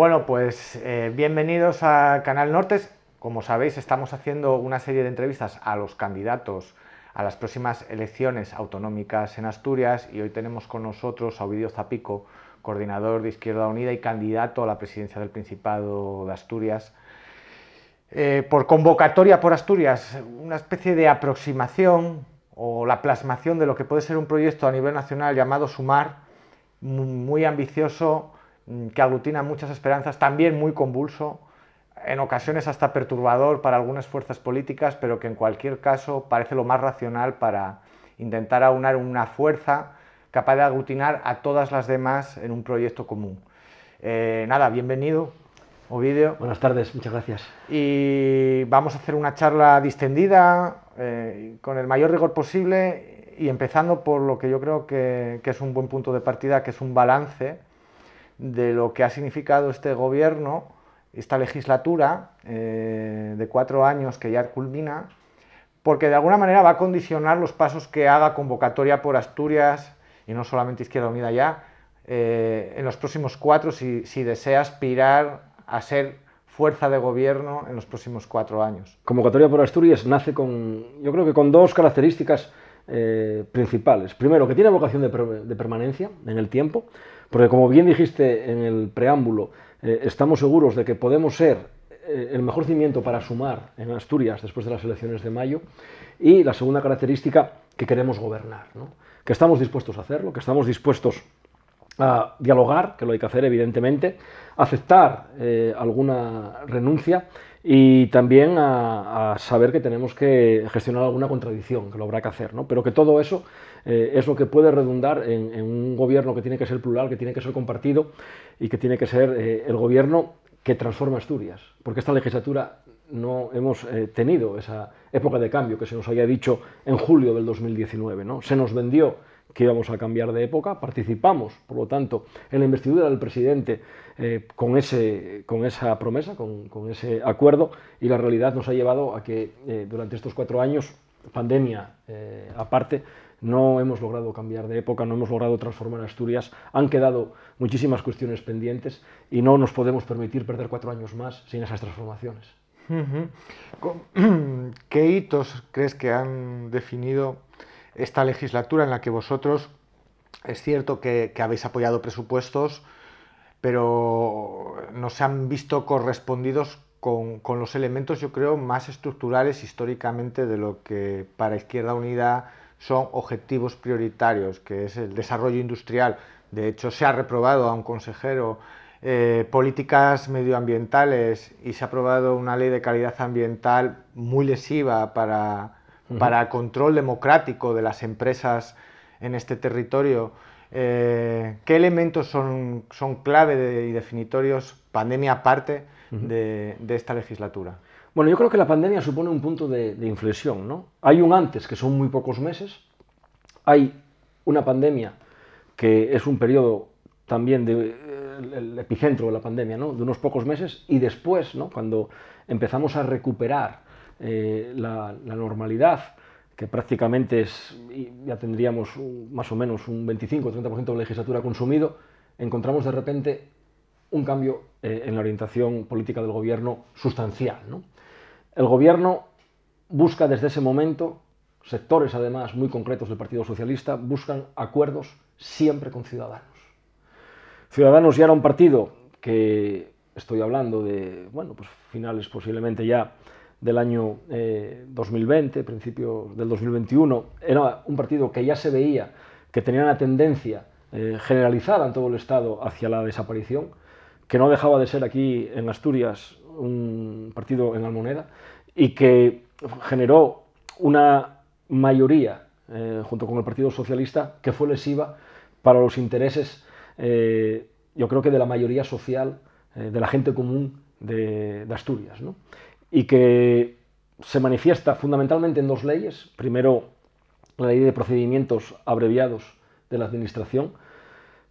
Bueno, pues eh, bienvenidos a Canal Nortes. Como sabéis, estamos haciendo una serie de entrevistas a los candidatos a las próximas elecciones autonómicas en Asturias y hoy tenemos con nosotros a Ovidio Zapico, coordinador de Izquierda Unida y candidato a la presidencia del Principado de Asturias. Eh, por convocatoria por Asturias, una especie de aproximación o la plasmación de lo que puede ser un proyecto a nivel nacional llamado Sumar, muy ambicioso, Mm, que aglutina muchas esperanzas, también muy convulso, en ocasiones hasta perturbador para algunas fuerzas políticas, pero que en cualquier caso parece lo más racional para intentar aunar una fuerza capaz de aglutinar a todas las demás en un proyecto común. Eh, nada, bienvenido, Ovidio. Buenas tardes, muchas gracias. Y vamos a hacer una charla distendida, eh, con el mayor rigor posible y empezando por lo que yo creo que es un buen punto de partida, que es un balance de lo que ha significado este gobierno, esta legislatura eh, de cuatro años que ya culmina, porque de alguna manera va a condicionar los pasos que haga convocatoria por Asturias, y no solamente Izquierda Unida ya, eh, en los próximos cuatro, si, si desea aspirar a ser fuerza de gobierno en los próximos cuatro años. Convocatoria por Asturias nace con, yo creo que con dos características eh, principales. Primero, que tiene vocación de, de, permanencia en el tiempo. Porque como bien dijiste en el preámbulo, eh, estamos seguros de que podemos ser eh, el mejor cimiento para sumar en Asturias después de las elecciones de mayo. Y la segunda característica, que queremos gobernar, que estamos dispuestos a hacerlo, que estamos dispuestos a dialogar, que lo hay que hacer evidentemente, aceptar eh, alguna renuncia y también a, saber que tenemos que gestionar alguna contradicción, que lo habrá que hacer, pero que todo eso eh, es lo que puede redundar en, un gobierno que tiene que ser plural, que tiene que ser compartido y que tiene que ser eh, el gobierno que transforma Asturias, porque esta legislatura no hemos eh, tenido esa época de cambio que se nos había dicho en julio del 2019, ¿no? se nos vendió que íbamos a cambiar de época, participamos, por lo tanto, en la investidura del presidente eh, con, ese, con esa promesa, con, con, ese acuerdo, y la realidad nos ha llevado a que eh, durante estos cuatro años, pandemia eh, aparte, no hemos logrado cambiar de época, no hemos logrado transformar Asturias, han quedado muchísimas cuestiones pendientes y no nos podemos permitir perder cuatro años más sin esas transformaciones. ¿Qué hitos crees que han definido esta legislatura en la que vosotros es cierto que, habéis apoyado presupuestos, pero no se han visto correspondidos con, los elementos, yo creo, más estructurales históricamente de lo que para Izquierda Unida son objetivos prioritarios, que es el desarrollo industrial. De hecho, se ha reprobado a un consejero eh, políticas medioambientales y se ha aprobado una ley de calidad ambiental muy lesiva para, para el control democrático de las empresas en este territorio. Eh, ¿Qué elementos son, son clave y definitorios, pandemia aparte, de, esta legislatura? Bueno, yo creo que la pandemia supone un punto de, inflexión. ¿no? Hay un antes, que son muy pocos meses. Hay una pandemia que es un periodo también del eh, epicentro de la pandemia, de unos pocos meses, y después, cuando empezamos a recuperar eh, la, normalidad, que prácticamente es, ya tendríamos más o menos un 25-30% de legislatura consumido, encontramos de repente un cambio eh, en la orientación política del gobierno sustancial. El gobierno busca desde ese momento, sectores además muy concretos del Partido Socialista, buscan acuerdos siempre con Ciudadanos. Ciudadanos ya era un partido que, estoy hablando de, bueno, pues finales posiblemente ya del año 2020, eh, principios del 2021, era un partido que ya se veía que tenía una tendencia eh, generalizada en todo el Estado hacia la desaparición, que no dejaba de ser aquí en Asturias un partido en Almoneda y que generó una mayoría eh, junto con el Partido Socialista que fue lesiva para los intereses, yo creo que de la mayoría social, de la gente común de, Asturias. ¿no? y que se manifiesta fundamentalmente en dos leyes. Primero, la ley de procedimientos abreviados de la Administración,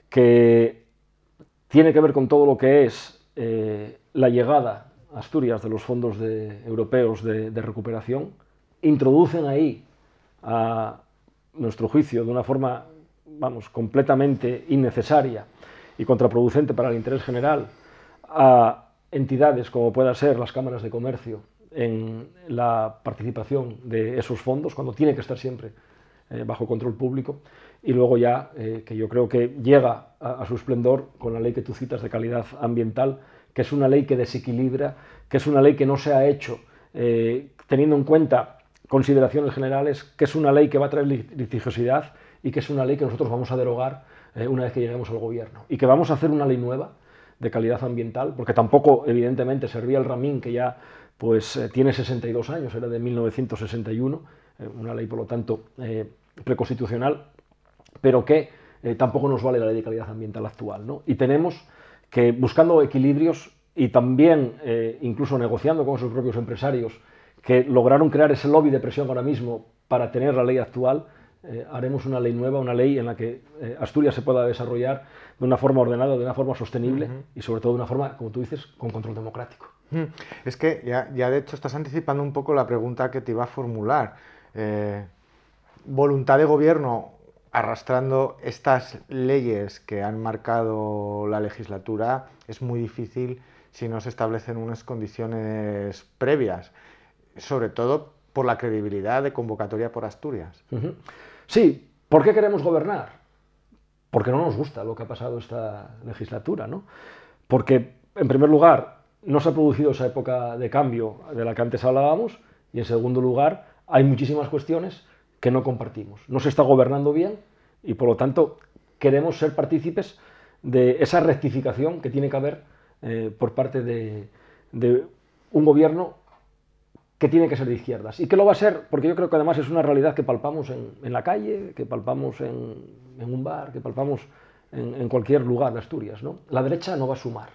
que tiene que ver con todo lo que es eh, la llegada a Asturias de los fondos de, europeos de, recuperación. Introducen ahí, a nuestro juicio, de una forma vamos, completamente innecesaria y contraproducente para el interés general, a entidades como puedan ser las cámaras de comercio en la participación de esos fondos, cuando tiene que estar siempre eh, bajo control público, y luego ya, eh, que yo creo que llega a, su esplendor con la ley que tú citas de calidad ambiental, que es una ley que desequilibra, que es una ley que no se ha hecho eh, teniendo en cuenta consideraciones generales, que es una ley que va a traer litigiosidad y que es una ley que nosotros vamos a derogar una vez que lleguemos al gobierno, y que vamos a hacer una ley nueva de calidad ambiental, porque tampoco, evidentemente, servía el Ramín, que ya pues, eh, tiene 62 años, era de 1961, eh, una ley, por lo tanto, eh, preconstitucional, pero que tampoco nos vale la ley de calidad ambiental actual. ¿no? Y tenemos que, buscando equilibrios y también incluso negociando con sus propios empresarios, que lograron crear ese lobby de presión ahora mismo para tener la ley actual, eh, haremos una ley nueva, una ley en la que eh, Asturias se pueda desarrollar de una forma ordenada, de una forma sostenible y sobre todo de una forma, como tú dices, con control democrático. Es que ya, ya, de hecho estás anticipando un poco la pregunta que te iba a formular. Eh, voluntad de gobierno arrastrando estas leyes que han marcado la legislatura es muy difícil si no se establecen unas condiciones previas, sobre todo por la credibilidad de convocatoria por Asturias. Sí, ¿por qué queremos gobernar? Porque no nos gusta lo que ha pasado esta legislatura, ¿no? Porque, en primer lugar, no se ha producido esa época de cambio de la que antes hablábamos, y en segundo lugar, hay muchísimas cuestiones que no compartimos. No se está gobernando bien y, por lo tanto, queremos ser partícipes de esa rectificación que tiene que haber eh, por parte de, de un gobierno que tiene que ser de izquierdas. Y que lo va a ser, porque yo creo que además es una realidad que palpamos en, la calle, que palpamos en, un bar, que palpamos en, cualquier lugar de Asturias. ¿no? La derecha no va a sumar.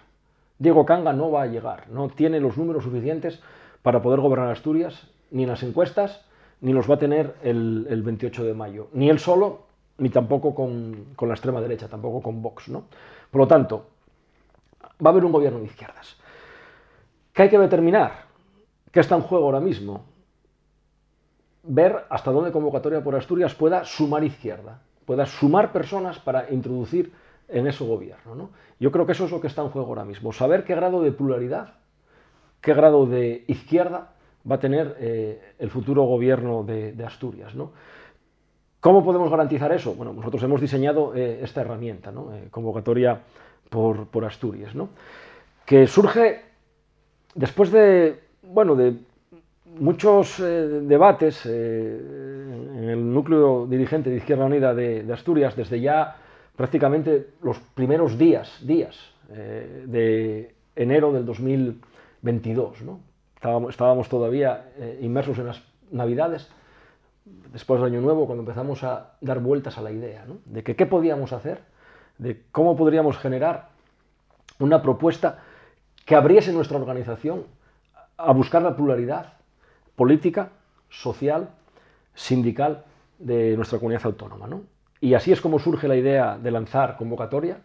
Diego Canga no va a llegar, no tiene los números suficientes para poder gobernar Asturias, ni en las encuestas, ni los va a tener el, 28 de mayo, ni él solo, ni tampoco con, la extrema derecha, tampoco con Vox. ¿no? Por lo tanto, va a haber un gobierno de izquierdas. ¿Qué hay que determinar? ¿Qué está en juego ahora mismo? Ver hasta dónde Convocatoria por Asturias pueda sumar izquierda, pueda sumar personas para introducir en ese gobierno. ¿no? Yo creo que eso es lo que está en juego ahora mismo, saber qué grado de pluralidad, qué grado de izquierda va a tener eh, el futuro gobierno de, Asturias. ¿Cómo podemos garantizar eso? Bueno, nosotros hemos diseñado eh, esta herramienta, ¿no? Eh, convocatoria por, por Asturias, ¿no? que surge después de bueno, de muchos eh, debates eh, en el núcleo dirigente de Izquierda Unida de, Asturias desde ya prácticamente los primeros días, días eh, de enero del 2022. ¿no? Estábamos, todavía inmersos en las navidades después del Año Nuevo, cuando empezamos a dar vueltas a la idea, de que qué podíamos hacer, de cómo podríamos generar una propuesta que abriese nuestra organización a buscar la pluralidad política, social, sindical de nuestra comunidad autónoma. Y así es como surge la idea de lanzar convocatoria.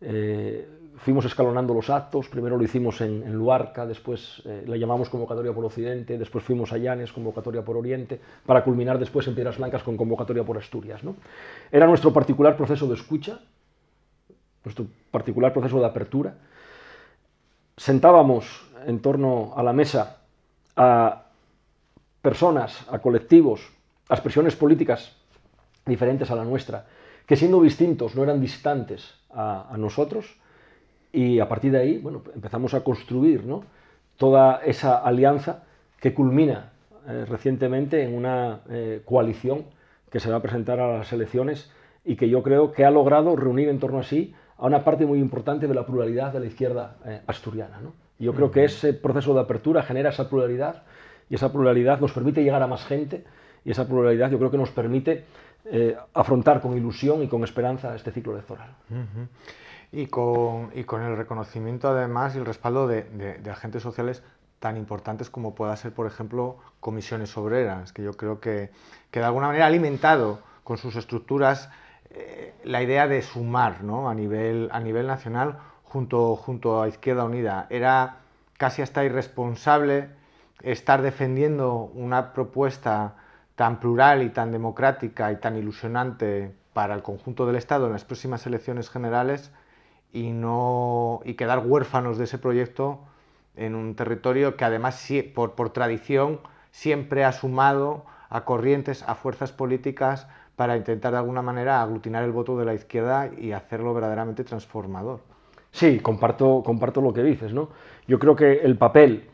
Eh, fuimos escalonando los actos, primero lo hicimos en, Luarca, después eh, la llamamos convocatoria por Occidente, después fuimos a Llanes, convocatoria por Oriente, para culminar después en Piedras Blancas con convocatoria por Asturias. Era nuestro particular proceso de escucha, nuestro particular proceso de apertura. Sentábamos en torno a la mesa a personas, a colectivos, a expresiones políticas diferentes a la nuestra, que siendo distintos no eran distantes a, nosotros, y a partir de ahí bueno, empezamos a construir ¿no? toda esa alianza que culmina eh, recientemente en una eh, coalición que se va a presentar a las elecciones y que yo creo que ha logrado reunir en torno a sí a una parte muy importante de la pluralidad de la izquierda eh, asturiana. ¿no? yo creo que ese proceso de apertura genera esa pluralidad y esa pluralidad nos permite llegar a más gente y esa pluralidad yo creo que nos permite eh, afrontar con ilusión y con esperanza este ciclo electoral. y, con, y, con, el reconocimiento además y el respaldo de, de, agentes sociales tan importantes como pueda ser, por ejemplo, comisiones obreras, que yo creo que, que de alguna manera ha alimentado con sus estructuras eh, la idea de sumar ¿no? a, nivel, a nivel nacional junto, junto a Izquierda Unida. Era casi hasta irresponsable estar defendiendo una propuesta tan plural y tan democrática y tan ilusionante para el conjunto del Estado en las próximas elecciones generales y, no, quedar huérfanos de ese proyecto en un territorio que además por, por tradición siempre ha sumado a corrientes, a fuerzas políticas para intentar de alguna manera aglutinar el voto de la izquierda y hacerlo verdaderamente transformador. Sí, comparto, comparto lo que dices, ¿no? Yo creo que el papel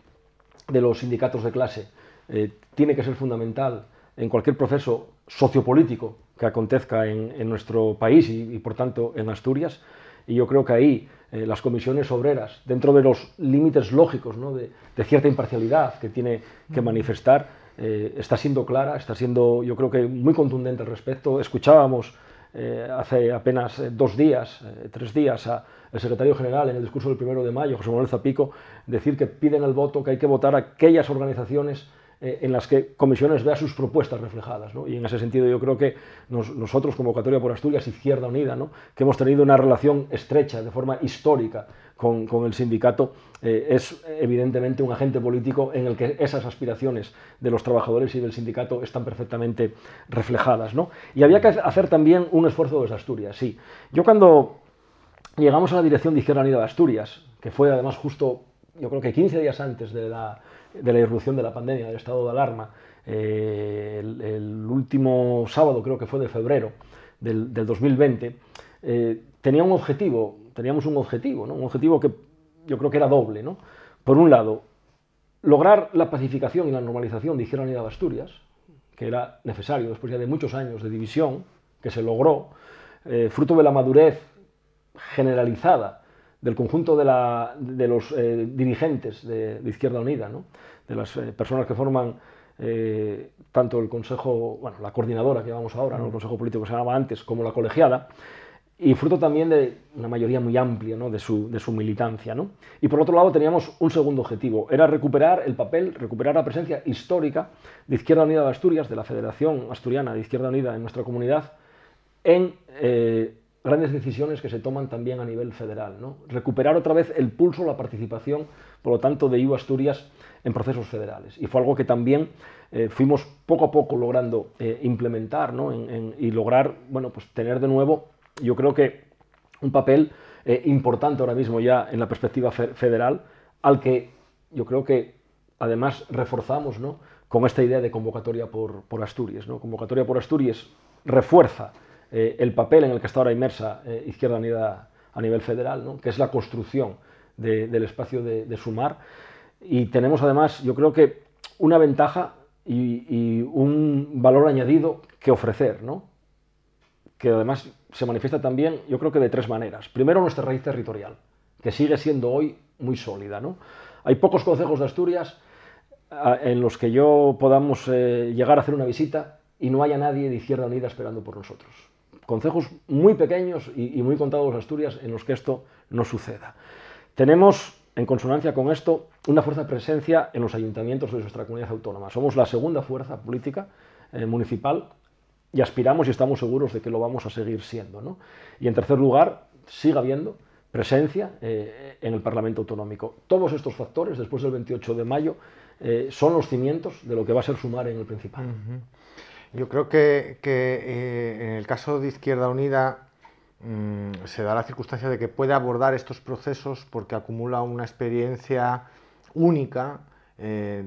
de los sindicatos de clase eh, tiene que ser fundamental en cualquier proceso sociopolítico que acontezca en, nuestro país y, por tanto, en Asturias. Y yo creo que ahí eh, las comisiones obreras, dentro de los límites lógicos de, cierta imparcialidad que tiene que mm. manifestar, eh, está siendo clara, está siendo, yo creo que muy contundente al respecto. Escuchábamos eh, hace apenas eh, dos días, eh, tres días, al secretario general en el discurso del primero de mayo, José Manuel Zapico, decir que piden el voto, que hay que votar a aquellas organizaciones eh, en las que comisiones vea sus propuestas reflejadas. Y en ese sentido yo creo que nosotros, Convocatoria por Asturias, Izquierda Unida, que hemos tenido una relación estrecha, de forma histórica, con, el sindicato, eh, es evidentemente un agente político en el que esas aspiraciones de los trabajadores y del sindicato están perfectamente reflejadas. Y había que hacer también un esfuerzo desde Asturias, sí. Yo cuando llegamos a la dirección de Izquierda Unida de Asturias, que fue además justo, yo creo que 15 días antes de la de la irrupción de la pandemia, del estado de alarma, eh, el, último sábado, creo que fue de febrero del, 2020, eh, tenía un objetivo, teníamos un objetivo, ¿no? un objetivo que yo creo que era doble. ¿no? Por un lado, lograr la pacificación y la normalización, dijeron Unidad de Asturias, que era necesario después ya de muchos años de división, que se logró, eh, fruto de la madurez generalizada del conjunto de, los eh, dirigentes de, Izquierda Unida, de las eh, personas que forman eh, tanto el Consejo, bueno, la coordinadora que vamos ahora, el Consejo Político que se llamaba antes, como la colegiada, y fruto también de una mayoría muy amplia de, su, militancia. Y por otro lado teníamos un segundo objetivo, era recuperar el papel, recuperar la presencia histórica de Izquierda Unida de Asturias, de la Federación Asturiana de Izquierda Unida en nuestra comunidad, en grandes decisiones que se toman también a nivel federal. Recuperar otra vez el pulso, la participación, por lo tanto, de IU Asturias en procesos federales. Y fue algo que también eh, fuimos poco a poco logrando eh, implementar y lograr bueno, pues tener de nuevo, yo creo que un papel eh, importante ahora mismo ya en la perspectiva federal, al que yo creo que además reforzamos ¿no? con esta idea de convocatoria por, por Asturias. ¿no? Convocatoria por Asturias refuerza eh, el papel en el que está ahora inmersa eh, Izquierda Unida a nivel federal, que es la construcción del espacio de, sumar. Y tenemos además, yo creo que una ventaja y, un valor añadido que ofrecer, que además se manifiesta también, yo creo que de tres maneras. Primero, nuestra raíz territorial, que sigue siendo hoy muy sólida. Hay pocos consejos de Asturias en los que yo podamos eh, llegar a hacer una visita y no haya nadie de Izquierda Unida esperando por nosotros consejos muy pequeños y, muy contados Asturias en los que esto no suceda. Tenemos, en consonancia con esto, una fuerza de presencia en los ayuntamientos de nuestra comunidad autónoma. Somos la segunda fuerza política eh, municipal y aspiramos y estamos seguros de que lo vamos a seguir siendo. Y en tercer lugar, siga habiendo presencia eh, en el Parlamento Autonómico. Todos estos factores, después del 28 de mayo, eh, son los cimientos de lo que va a ser sumar en el principal. Yo creo que, eh, en el caso de Izquierda Unida mm, se da la circunstancia de que puede abordar estos procesos porque acumula una experiencia única, eh,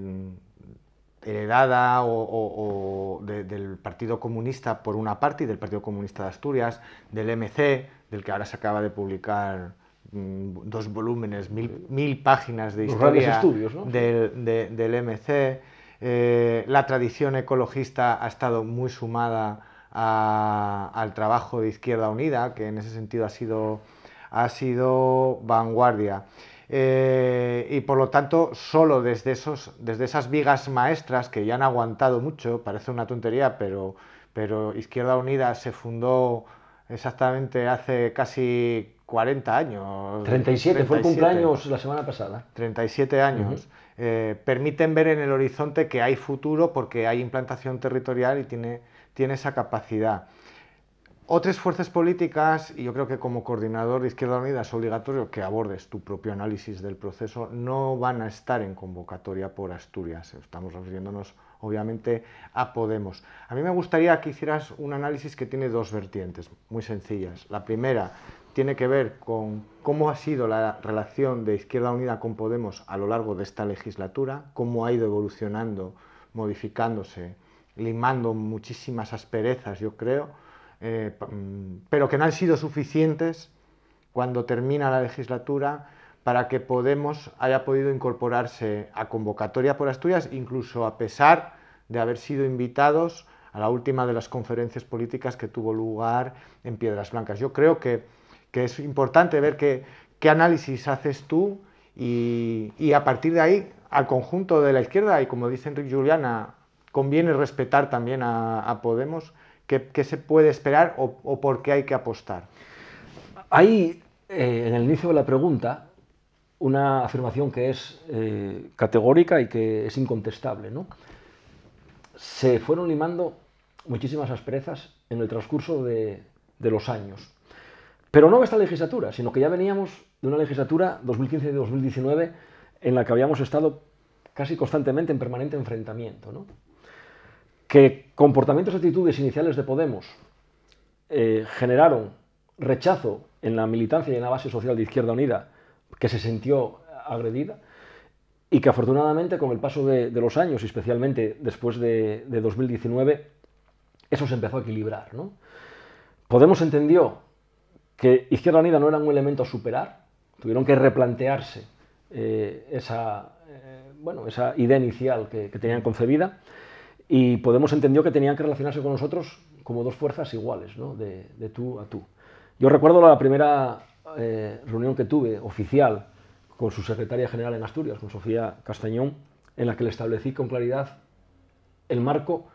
heredada o, del Partido Comunista por una parte y del Partido Comunista de Asturias, del MC, del que ahora se acaba de publicar mm, dos volúmenes, mil, páginas de historia estudios, del MC. Eh, la tradición ecologista ha estado muy sumada al trabajo de Izquierda Unida, que en ese sentido ha sido, ha sido vanguardia. Eh, y por lo tanto, solo desde, esos, desde esas vigas maestras que ya han aguantado mucho, parece una tontería, pero, pero Izquierda Unida se fundó exactamente hace casi 40 años. 37, fue el cumpleaños la semana pasada. 37 años. Eh, permiten ver en el horizonte que hay futuro porque hay implantación territorial y tiene, tiene esa capacidad. Otras fuerzas políticas, y yo creo que como coordinador de Izquierda Unida es obligatorio que abordes tu propio análisis del proceso, no van a estar en convocatoria por Asturias. Estamos refiriéndonos obviamente a Podemos. A mí me gustaría que hicieras un análisis que tiene dos vertientes muy sencillas. La primera, tiene que ver con cómo ha sido la relación de Izquierda Unida con Podemos a lo largo de esta legislatura, cómo ha ido evolucionando, modificándose, limando muchísimas asperezas, yo creo, eh, mm, pero que no han sido suficientes cuando termina la legislatura para que Podemos haya podido incorporarse a convocatoria por Asturias, incluso a pesar de haber sido invitados a la última de las conferencias políticas que tuvo lugar en Piedras Blancas. Yo creo que que es importante ver qué, análisis haces tú y, a partir de ahí al conjunto de la izquierda y como dice Enrique Juliana, conviene respetar también a, Podemos, qué, se puede esperar o, por qué hay que apostar. Hay eh, en el inicio de la pregunta una afirmación que es eh, categórica y que es incontestable. Se fueron limando muchísimas asperezas en el transcurso de los años. Pero no esta legislatura, sino que ya veníamos de una legislatura 2015-2019 en la que habíamos estado casi constantemente en permanente enfrentamiento. Que comportamientos y actitudes iniciales de Podemos eh, generaron rechazo en la militancia y en la base social de Izquierda Unida, que se sintió agredida, y que afortunadamente con el paso de, los años, y especialmente después de, 2019, eso se empezó a equilibrar. Podemos entendió que Izquierda Unida no era un elemento a superar, tuvieron que replantearse eh, esa, eh, bueno, esa idea inicial que, que, tenían concebida y Podemos entendió que tenían que relacionarse con nosotros como dos fuerzas iguales, ¿no? de, de, tú a tú. Yo recuerdo la primera eh, reunión que tuve oficial con su secretaria general en Asturias, con Sofía Castañón, en la que le establecí con claridad el marco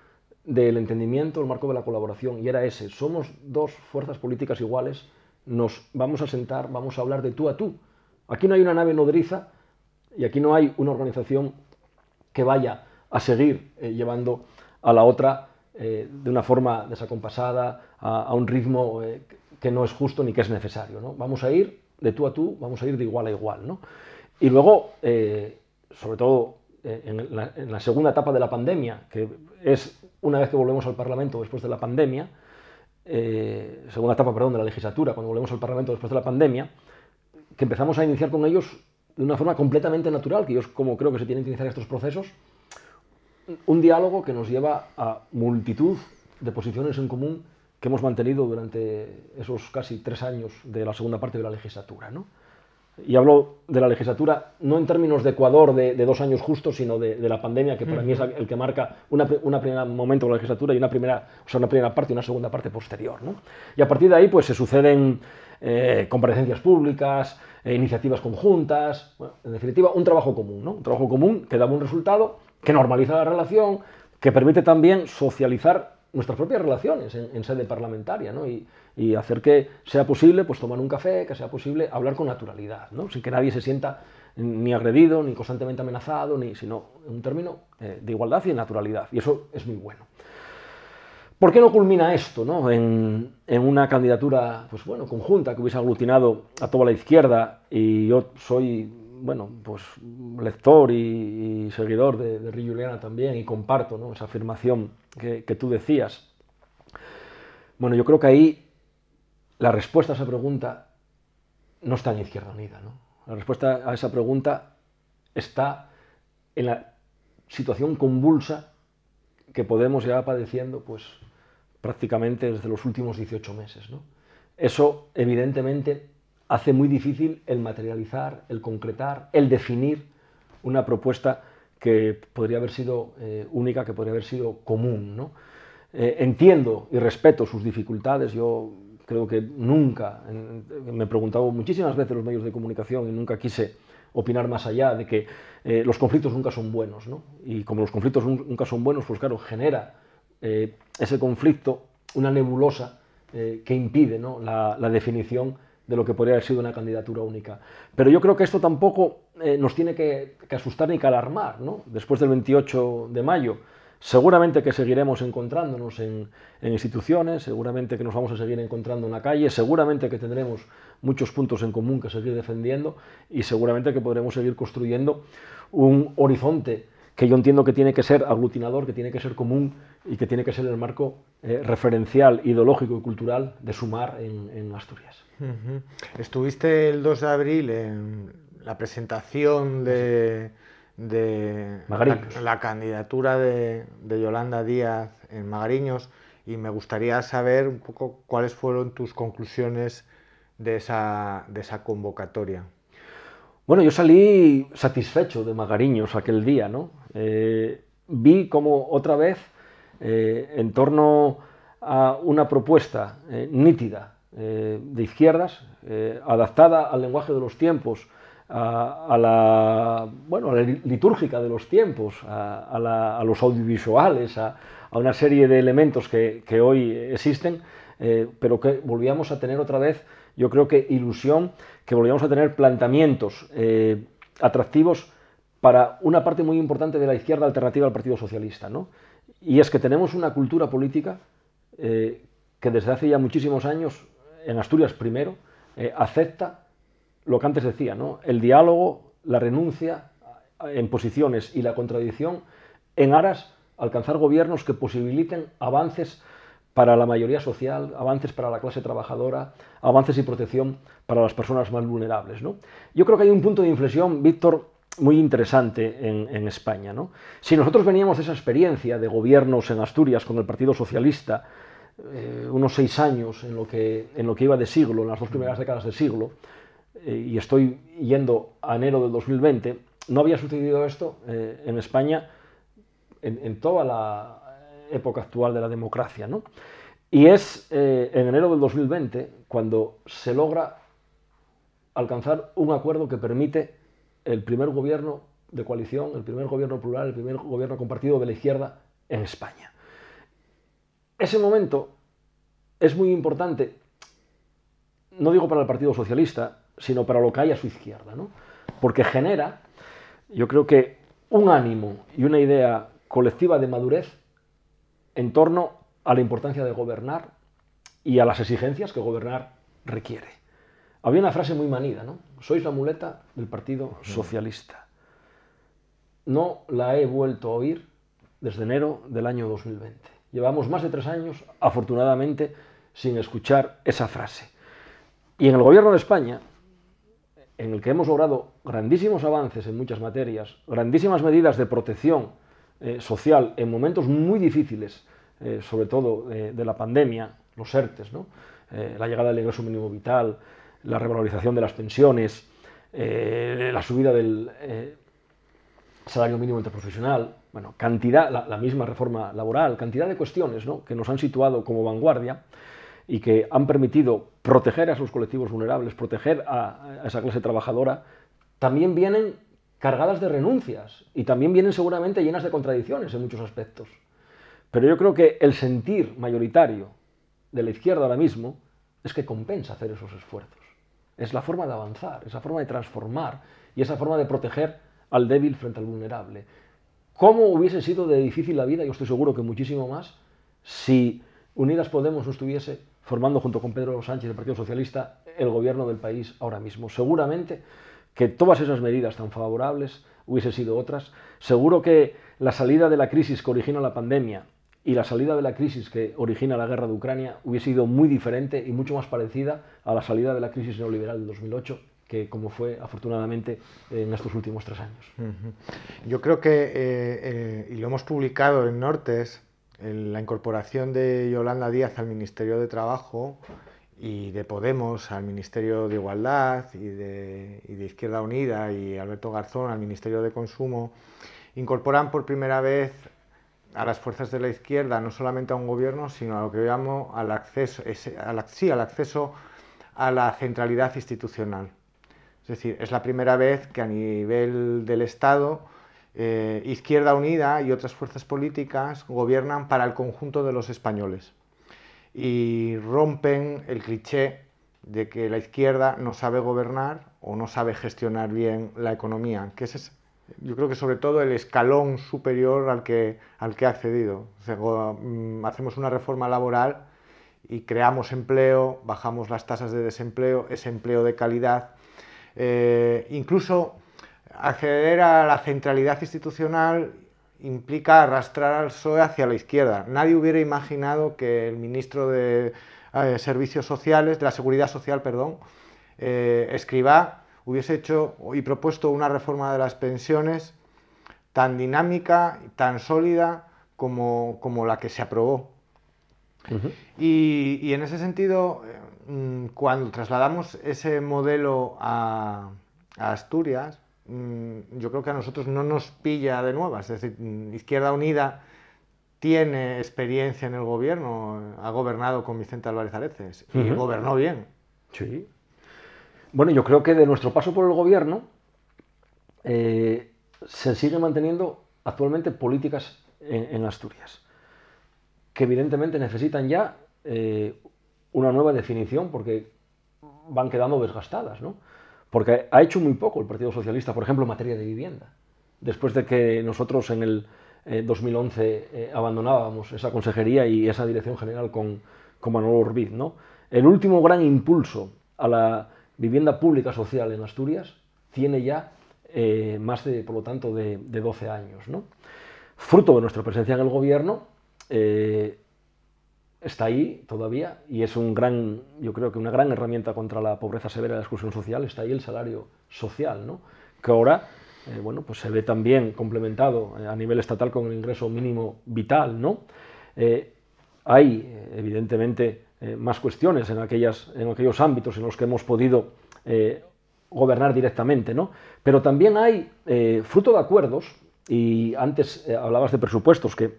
del entendimiento, el marco de la colaboración, y era ese, somos dos fuerzas políticas iguales, nos vamos a sentar, vamos a hablar de tú a tú. Aquí no hay una nave nodriza y aquí no hay una organización que vaya a seguir eh, llevando a la otra eh, de una forma desacompasada, a, un ritmo eh, que no es justo ni que es necesario. ¿no? Vamos a ir de tú a tú, vamos a ir de igual a igual. ¿no? Y luego, sobre todo en la segunda etapa de la pandemia, que es una vez que volvemos al Parlamento después de la pandemia, eh, segunda etapa perdón, de la legislatura, cuando volvemos al Parlamento después de la pandemia, que empezamos a iniciar con ellos de una forma completamente natural, que ellos como creo que se tienen que iniciar estos procesos, un diálogo que nos lleva a multitud de posiciones en común que hemos mantenido durante esos casi tres años de la segunda parte de la legislatura. ¿no? y hablo de la legislatura no en términos de Ecuador de, dos años justos, sino de, la pandemia, que para mí es el que marca un una primer momento de la legislatura y una primera, una primera parte y una segunda parte posterior. Y a partir de ahí pues, se suceden eh, comparecencias públicas, eh, iniciativas conjuntas, en definitiva, un trabajo común, ¿no? un trabajo común que da un resultado, que normaliza la relación, que permite también socializar nuestras propias relaciones en, sede parlamentaria, ¿no? y, hacer que sea posible pues, tomar un café, que sea posible hablar con naturalidad, ¿no? sin que nadie se sienta ni agredido, ni constantemente amenazado, ni, sino un término eh, de igualdad y de naturalidad. Y eso es muy bueno. ¿Por qué no culmina esto En, una candidatura pues bueno, conjunta que hubiese aglutinado a toda la izquierda? Y yo soy bueno, pues lector y, seguidor de, de Juliana también y comparto ¿no? esa afirmación que, tú decías. Bueno, yo creo que ahí la respuesta a esa pregunta no está en Izquierda Unida. ¿no? La respuesta a esa pregunta está en la situación convulsa que Podemos lleva padeciendo pues, prácticamente desde los últimos 18 meses. ¿no? Eso, evidentemente, hace muy difícil el materializar, el concretar, el definir una propuesta que podría haber sido eh, única, que podría haber sido común. Eh, entiendo y respeto sus dificultades. Yo creo que nunca, me he preguntado muchísimas veces los medios de comunicación y nunca quise opinar más allá de que eh, los conflictos nunca son buenos. Y como los conflictos nunca son buenos, pues claro, genera ese conflicto una nebulosa que impide la definición de lo que podría haber sido una candidatura única. Pero yo creo que esto tampoco eh, nos tiene que, asustar ni que alarmar, ¿no? Después del 28 de mayo, seguramente que seguiremos encontrándonos en, instituciones, seguramente que nos vamos a seguir encontrando en la calle, seguramente que tendremos muchos puntos en común que seguir defendiendo y seguramente que podremos seguir construyendo un horizonte que yo entiendo que tiene que ser aglutinador, que tiene que ser común y que tiene que ser el marco eh, referencial, ideológico y cultural de Sumar en, Asturias. Estuviste el 2 de abril en la presentación de, la, candidatura de, Yolanda Díaz en Magariños y me gustaría saber un poco cuáles fueron tus conclusiones de esa convocatoria. Bueno, yo salí satisfecho de Magariños aquel día, ¿no? Eh, vi como otra vez, eh, en torno a una propuesta eh, nítida de izquierdas, adaptada al lenguaje de los tiempos, a, la, bueno, la litúrgica de los tiempos, a, los audiovisuales, a, una serie de elementos que hoy existen, pero que volvíamos a tener otra vez yo creo que ilusión que volvamos a tener planteamientos eh, atractivos para una parte muy importante de la izquierda alternativa al Partido Socialista. Y es que tenemos una cultura política eh, que desde hace ya muchísimos años, en Asturias primero, eh, acepta lo que antes decía, ¿no? el diálogo, la renuncia en posiciones y la contradicción en aras alcanzar gobiernos que posibiliten avances para la mayoría social, avances para la clase trabajadora, avances y protección para las personas más vulnerables. ¿no? Yo creo que hay un punto de inflexión, Víctor, muy interesante en, España. ¿no? Si nosotros veníamos de esa experiencia de gobiernos en Asturias con el Partido Socialista, eh, unos seis años en lo, que, en lo que iba de siglo, en las dos primeras décadas de siglo, eh, y estoy yendo a enero del 2020, no había sucedido esto eh, en España en toda la época actual de la democracia. ¿no? Y es eh, en enero del 2020 cuando se logra alcanzar un acuerdo que permite el primer gobierno de coalición, el primer gobierno plural, el primer gobierno compartido de la izquierda en España. Ese momento es muy importante, no digo para el Partido Socialista, sino para lo que hay a su izquierda, porque genera, yo creo que, un ánimo y una idea colectiva de madurez en torno a la importancia de gobernar y a las exigencias que gobernar requiere. Había una frase muy manida, ¿no? Sois la muleta del Partido Socialista. No la he vuelto a oír desde enero del año 2020. Llevamos más de tres años, afortunadamente, sin escuchar esa frase. Y en el Gobierno de España, en el que hemos logrado grandísimos avances en muchas materias, grandísimas medidas de protección eh, social en momentos muy difíciles, eh, sobre todo eh, de, la pandemia, los ERTES, ¿no? la llegada del ingreso mínimo vital, la revalorización de las pensiones, la subida del salario mínimo interprofesional, bueno, cantidad, la, misma reforma laboral, cantidad de cuestiones ¿no? que nos han situado como vanguardia y que han permitido proteger a esos colectivos vulnerables, proteger a, a esa clase trabajadora, también vienen cargadas de renuncias y también vienen seguramente llenas de contradicciones en muchos aspectos. Pero yo creo que el sentir mayoritario de la izquierda ahora mismo es que compensa hacer esos esfuerzos. Es la forma de avanzar, esa forma de transformar y esa forma de proteger al débil frente al vulnerable. ¿Cómo hubiese sido de difícil la vida? Yo estoy seguro que muchísimo más si Unidas Podemos no estuviese formando junto con Pedro Sánchez del Partido Socialista el gobierno del país ahora mismo. Seguramente que todas esas medidas tan favorables hubiesen sido otras. Seguro que la salida de la crisis que origina la pandemia y la salida de la crisis que origina la guerra de Ucrania hubiese sido muy diferente y mucho más parecida a la salida de la crisis neoliberal del 2008 que como fue afortunadamente en estos últimos tres años. Yo creo que, eh, eh, y lo hemos publicado en Nortes, en la incorporación de Yolanda Díaz al Ministerio de Trabajo y de Podemos al Ministerio de Igualdad y de, Izquierda Unida y Alberto Garzón al Ministerio de Consumo, incorporan por primera vez a las fuerzas de la izquierda no solamente a un gobierno, sino a lo que llamo al acceso, al acceso a la centralidad institucional. Es decir, es la primera vez que a nivel del Estado eh, Izquierda Unida y otras fuerzas políticas gobiernan para el conjunto de los españoles y rompen el cliché de que la izquierda no sabe gobernar o no sabe gestionar bien la economía, que es, yo creo que sobre todo el escalón superior al que, al que ha accedido. Mm, hacemos una reforma laboral y creamos empleo, bajamos las tasas de desempleo, ese empleo de calidad, eh, incluso acceder a la centralidad institucional implica arrastrar al PSOE hacia la izquierda. Nadie hubiera imaginado que el ministro de eh, Servicios Sociales, de la Seguridad Social, perdón, eh, hubiese hecho y propuesto una reforma de las pensiones tan dinámica, tan sólida como, la que se aprobó. y, en ese sentido, eh, mm, cuando trasladamos ese modelo a Asturias, Mm, yo creo que a nosotros no nos pilla de nuevas. Es decir, mm, Izquierda Unida tiene experiencia en el gobierno, ha gobernado con Vicente Álvarez Areces y gobernó bien. Sí. Bueno, yo creo que de nuestro paso por el gobierno eh, se sigue manteniendo actualmente políticas en, Asturias, que evidentemente necesitan ya eh, una nueva definición porque van quedando desgastadas, ¿no? porque ha hecho muy poco el Partido Socialista, por ejemplo, en materia de vivienda. Después de que nosotros en el 2011 eh, eh, abandonábamos esa consejería y esa dirección general con, con Manuel Orbiz, ¿no? El último gran impulso a la vivienda pública social en Asturias tiene ya eh, más de, por lo tanto, de, 12 años, Fruto de nuestra presencia en el gobierno, eh, está ahí todavía y es un gran, yo creo que una gran herramienta contra la pobreza severa y la exclusión social, está ahí el salario social, ¿no? que ahora eh, bueno, pues se ve también complementado eh, a nivel estatal con el ingreso mínimo vital. ¿no? Eh, hay, evidentemente, más cuestiones en, aquellas, en aquellos ámbitos en los que hemos podido gobernar directamente, ¿no? pero también hay fruto de acuerdos, y antes hablabas de presupuestos que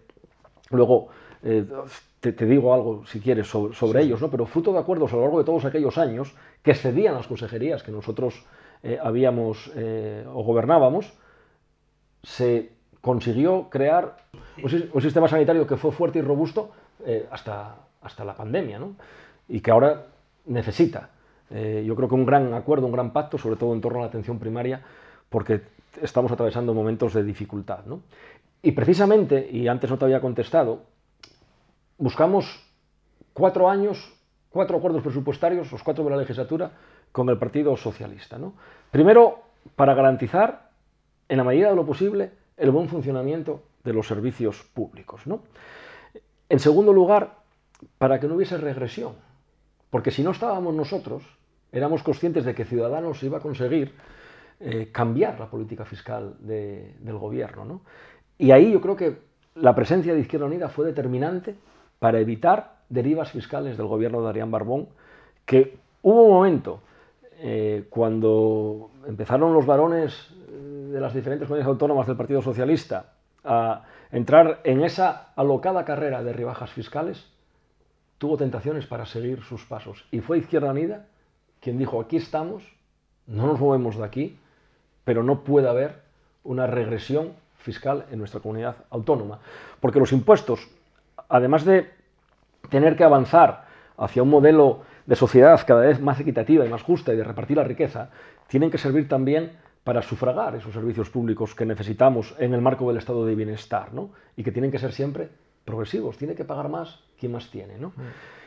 luego te, digo algo, si quieres, sobre, ellos, ¿no? pero fruto de acuerdos a lo largo de todos aquellos años que cedían las consejerías que nosotros eh, habíamos eh, o gobernábamos, se consiguió crear un, sistema sanitario que fue fuerte y robusto eh, hasta, hasta la pandemia y que ahora necesita. yo creo que un gran acuerdo, un gran pacto, sobre todo en torno a la atención primaria, porque estamos atravesando momentos de dificultad. Y precisamente, y antes no te había contestado, buscamos cuatro años, cuatro acuerdos presupuestarios, los cuatro de la legislatura, con el Partido Socialista. ¿no? Primero, para garantizar, en la medida de lo posible, el buen funcionamiento de los servicios públicos. ¿no? En segundo lugar, para que no hubiese regresión, porque si no estábamos nosotros, éramos conscientes de que Ciudadanos iba a conseguir eh, cambiar la política fiscal del gobierno. ¿no? Y ahí yo creo que la presencia de Izquierda Unida fue determinante para evitar derivas fiscales del gobierno de Arián Barbón, que hubo un momento eh, cuando empezaron los varones eh, de las diferentes comunidades autónomas del Partido Socialista a entrar en esa alocada carrera de ribajas fiscales, tuvo tentaciones para seguir sus pasos. Y fue Izquierda Unida quien dijo, aquí estamos, no nos movemos de aquí, pero no puede haber una regresión fiscal en nuestra comunidad autónoma, porque los impuestos además de tener que avanzar hacia un modelo de sociedad cada vez más equitativa y más justa y de repartir la riqueza, tienen que servir también para sufragar esos servicios públicos que necesitamos en el marco del estado de bienestar, ¿no? Y que tienen que ser siempre progresivos, tiene que pagar más quien más tiene, ¿no?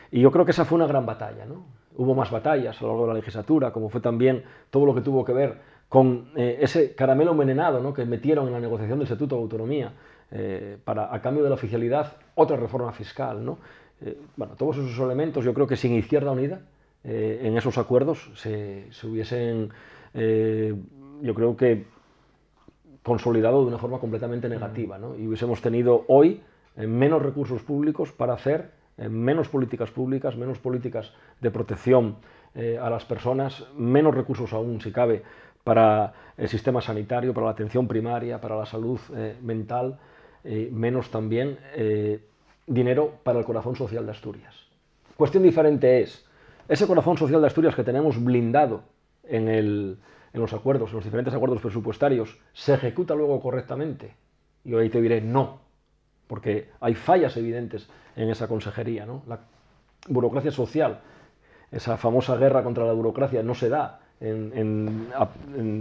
Y yo creo que esa fue una gran batalla, ¿no? Hubo más batallas a lo largo de la legislatura, como fue también todo lo que tuvo que ver con eh, ese caramelo envenenado ¿no? que metieron en la negociación del Estatuto de Autonomía, eh, para, a cambio de la oficialidad, otra reforma fiscal. ¿no? Eh, bueno, todos esos elementos, yo creo que sin Izquierda Unida, eh, en esos acuerdos se, hubiesen, yo creo que, consolidado de una forma completamente negativa. ¿no? Y hubiésemos tenido hoy menos recursos públicos para hacer menos políticas públicas, menos políticas de protección a las personas, menos recursos aún, si cabe, para el sistema sanitario, para la atención primaria, para la salud mental. Eh, menos también eh, dinero para el corazón social de Asturias. Cuestión diferente es, ese corazón social de Asturias que tenemos blindado en, los acuerdos, en los diferentes acuerdos presupuestarios, ¿se ejecuta luego correctamente? Y hoy te diré no, porque hay fallas evidentes en esa consejería. La burocracia social, esa famosa guerra contra la burocracia no se da en,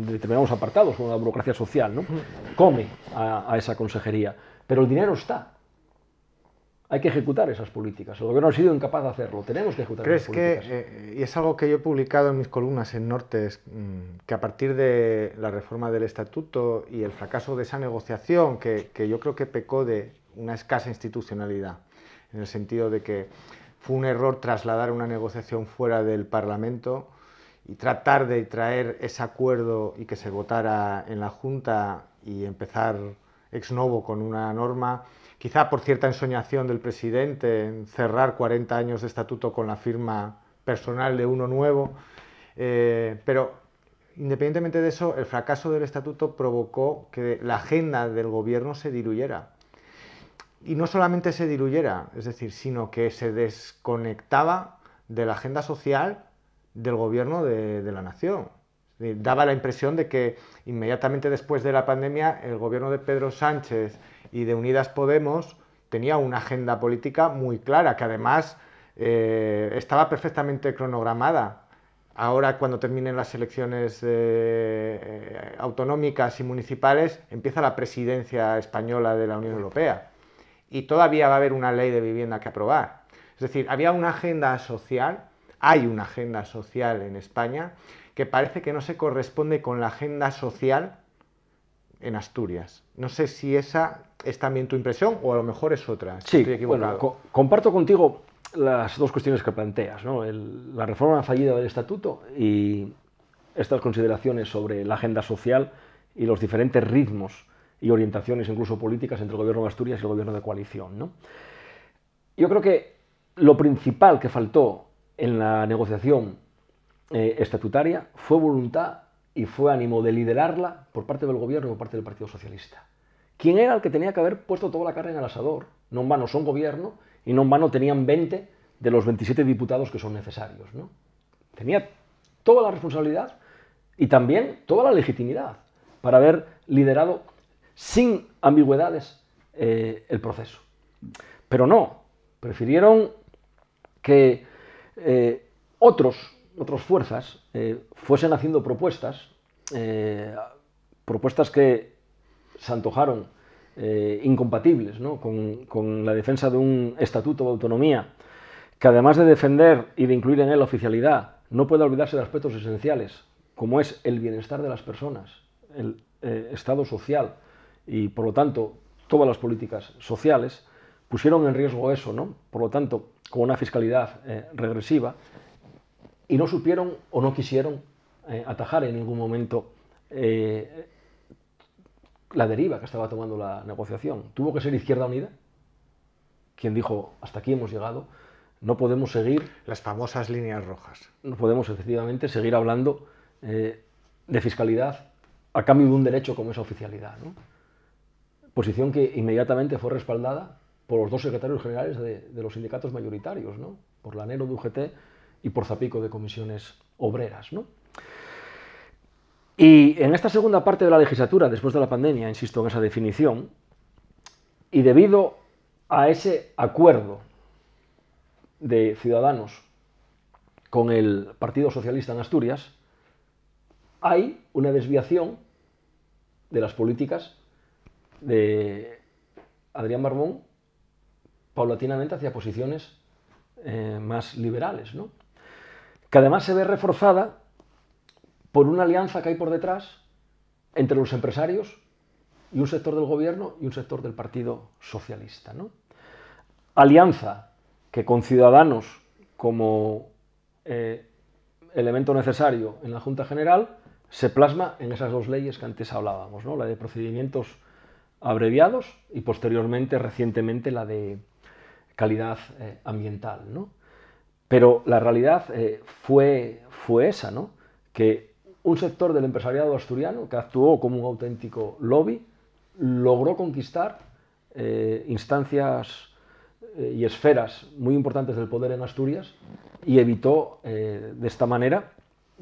determinados apartados, como la burocracia social, ¿no? come a, a esa consejería. Pero el dinero está. Hay que ejecutar esas políticas. El gobierno ha sido incapaz de hacerlo. Tenemos que ejecutar esas políticas. que, eh, y es algo que yo he publicado en mis columnas en Nortes, mm, que a partir de la reforma del estatuto y el fracaso de esa negociación, que, que yo creo que pecó de una escasa institucionalidad, en el sentido de que fue un error trasladar una negociación fuera del Parlamento y tratar de traer ese acuerdo y que se votara en la Junta y empezar ex novo con una norma, quizá por cierta ensoñación del presidente en cerrar 40 años de estatuto con la firma personal de uno nuevo, eh, pero independientemente de eso, el fracaso del estatuto provocó que la agenda del gobierno se diluyera. Y no solamente se diluyera, es decir, sino que se desconectaba de la agenda social del gobierno de la nación. Eh, daba la impresión de que inmediatamente después de la pandemia el gobierno de Pedro Sánchez y de Unidas Podemos tenía una agenda política muy clara, que además eh, estaba perfectamente cronogramada. Ahora, cuando terminen las elecciones eh, autonómicas y municipales, empieza la presidencia española de la Unión Europea. Y todavía va a haber una ley de vivienda que aprobar. Es decir, había una agenda social, hay una agenda social en España, que parece que no se corresponde con la agenda social en Asturias. No sé si esa es también tu impresión o a lo mejor es otra. sí, Bueno, comparto contigo las dos cuestiones que planteas, ¿no? la reforma fallida del estatuto y estas consideraciones sobre la agenda social y los diferentes ritmos y orientaciones incluso políticas entre el gobierno de Asturias y el gobierno de coalición. Yo creo que lo principal que faltó en la negociación eh, estatutaria fue voluntad y fue ánimo de liderarla por parte del gobierno y por parte del Partido Socialista. ¿Quién era el que tenía que haber puesto toda la carne en el asador? No en vano son gobierno y no en vano tenían 20 de los 27 diputados que son necesarios. ¿no? Tenía toda la responsabilidad y también toda la legitimidad para haber liderado sin ambigüedades eh, el proceso. Pero no, prefirieron que eh, otros otras fuerzas eh, fuesen haciendo propuestas, eh, propuestas que se antojaron eh, incompatibles con, con, la defensa de un estatuto de autonomía, que además de defender y de incluir en él la oficialidad, no puede olvidarse de aspectos esenciales, como es el bienestar de las personas, el estado social y, por lo tanto, todas las políticas sociales, pusieron en riesgo eso, ¿no? Por lo tanto, con una fiscalidad regresiva, y no supieron o no quisieron eh, atajar en ningún momento eh, la deriva que estaba tomando la negociación. Tuvo que ser Izquierda Unida quien dijo, hasta aquí hemos llegado, no podemos seguir... Las famosas líneas rojas. No podemos efectivamente seguir hablando eh, de fiscalidad a cambio de un derecho como esa oficialidad. Posición que inmediatamente fue respaldada por los dos secretarios generales de, los sindicatos mayoritarios, por la NERO de UGT y por Zapico de comisiones obreras. ¿no? Y en esta segunda parte de la legislatura, después de la pandemia, insisto en esa definición, y debido a ese acuerdo de Ciudadanos con el Partido Socialista en Asturias, hay una desviación de las políticas de Adrián Barbón paulatinamente hacia posiciones eh, más liberales, ¿no? que además se ve reforzada por una alianza que hay por detrás entre los empresarios y un sector del gobierno y un sector del Partido Socialista. ¿no? Alianza que con Ciudadanos como eh, elemento necesario en la Junta General se plasma en esas dos leyes que antes hablábamos, ¿no? la de procedimientos abreviados y posteriormente, recientemente, la de calidad eh, ambiental. ¿no? Pero la realidad eh, fue, fue esa, ¿no? que un sector del empresariado asturiano, que actuó como un auténtico lobby, logró conquistar eh, instancias eh, y esferas muy importantes del poder en Asturias y evitó de esta manera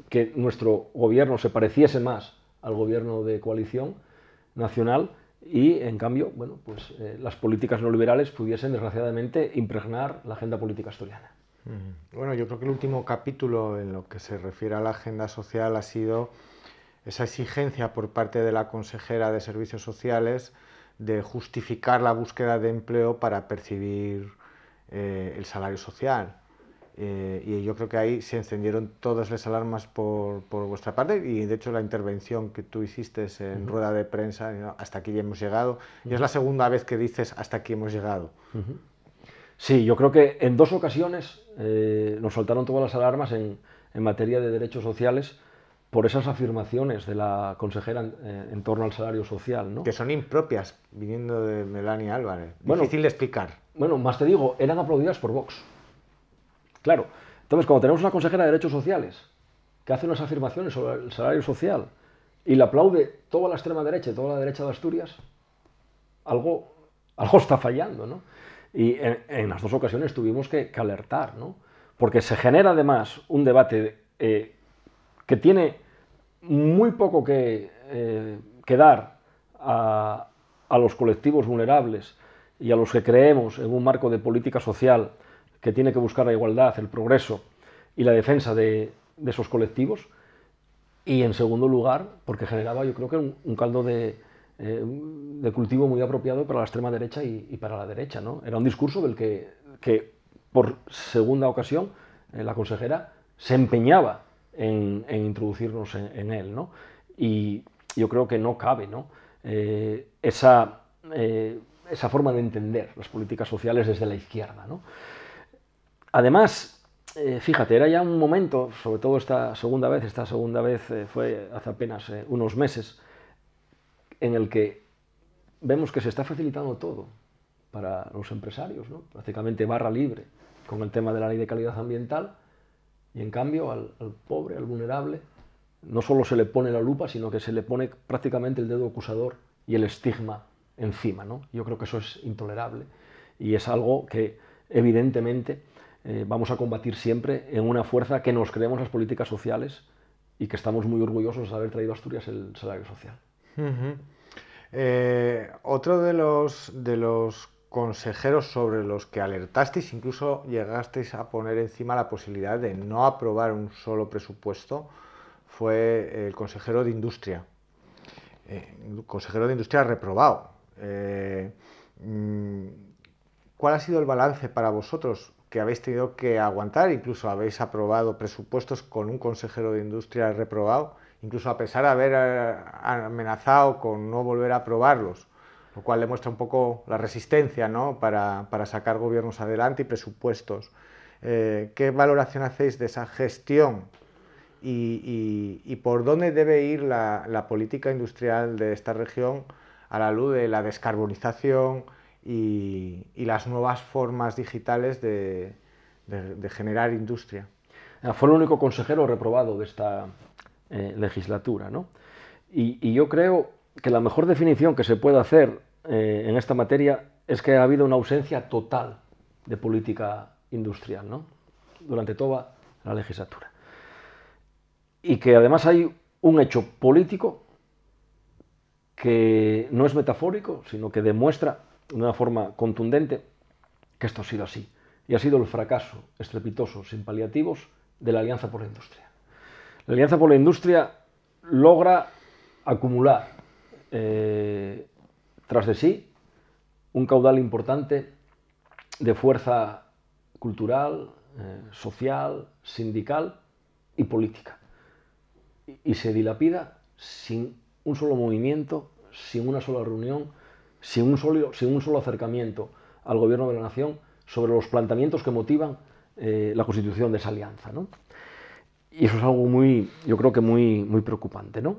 que nuestro gobierno se pareciese más al gobierno de coalición nacional y en cambio bueno, pues, las políticas neoliberales pudiesen desgraciadamente impregnar la agenda política asturiana. Bueno, yo creo que el último capítulo en lo que se refiere a la agenda social ha sido esa exigencia por parte de la consejera de Servicios Sociales de justificar la búsqueda de empleo para percibir eh, el salario social. Eh, y yo creo que ahí se encendieron todas las alarmas por, vuestra parte y de hecho la intervención que tú hiciste en rueda de prensa, hasta aquí ya hemos llegado, y es la segunda vez que dices hasta aquí hemos llegado. Sí, yo creo que en dos ocasiones eh, nos soltaron todas las alarmas en, materia de derechos sociales por esas afirmaciones de la consejera eh, en, torno al salario social. ¿no? Que son impropias, viniendo de Melania Álvarez. Difícil de explicar. Bueno, más te digo, eran aplaudidas por Vox. Claro. Entonces, cuando tenemos una consejera de derechos sociales que hace unas afirmaciones sobre el salario social y la aplaude toda la extrema derecha y toda la derecha de Asturias, algo, algo está fallando, ¿no? Y en, las dos ocasiones tuvimos que, alertar, porque se genera además un debate eh, que tiene muy poco que, eh, dar a, los colectivos vulnerables y a los que creemos en un marco de política social que tiene que buscar la igualdad, el progreso y la defensa de, esos colectivos. Y en segundo lugar, porque generaba yo creo que un caldo de, eh, de cultivo muy apropiado para la extrema derecha y, para la derecha. ¿no? Era un discurso del que, que por segunda ocasión eh, la consejera se empeñaba en, introducirnos en, él. ¿no? Y yo creo que no cabe ¿no? Eh, esa, esa, forma de entender las políticas sociales desde la izquierda. ¿no? Además, fíjate, era ya un momento, sobre todo esta segunda vez, esta segunda vez fue hace apenas unos meses, en el que vemos que se está facilitando todo para los empresarios, prácticamente barra libre con el tema de la ley de calidad ambiental, y en cambio al, pobre, al vulnerable, no solo se le pone la lupa, sino que se le pone prácticamente el dedo acusador y el estigma encima. Yo creo que eso es intolerable y es algo que evidentemente eh, vamos a combatir siempre en una fuerza que nos creemos las políticas sociales y que estamos muy orgullosos de haber traído a Asturias el salario social. Eh, otro de los, consejeros sobre los que alertasteis, incluso llegasteis a poner encima la posibilidad de no aprobar un solo presupuesto, fue el consejero de Industria. Eh, consejero de Industria reprobado. Eh, mm, ¿Cuál ha sido el balance para vosotros que habéis tenido que aguantar? Incluso habéis aprobado presupuestos con un consejero de Industria reprobado incluso a pesar de haber eh, amenazado con no volver a aprobarlos, lo cual demuestra un poco la resistencia ¿no? para, sacar gobiernos adelante y presupuestos. Eh, ¿Qué valoración hacéis de esa gestión y, por dónde debe ir la, política industrial de esta región a la luz de la descarbonización y, las nuevas formas digitales de, de generar industria? Ah, fue el único consejero reprobado de esta, eh, legislatura. ¿no? Y, yo creo que la mejor definición que se puede hacer eh, en esta materia es que ha habido una ausencia total de política industrial durante toda la legislatura. Y que además hay un hecho político que no es metafórico, sino que demuestra de una forma contundente que esto ha sido así. Y ha sido el fracaso estrepitoso, sin paliativos, de la Alianza por la Industria. La Alianza por la Industria logra acumular eh, tras de sí un caudal importante de fuerza cultural, eh, social, sindical y política. Y, se dilapida sin un solo movimiento, sin una sola reunión, sin un solo, acercamiento al gobierno de la nación sobre los planteamientos que motivan eh, la constitución de esa alianza. Y eso es algo muy, yo creo que muy, muy preocupante, ¿no?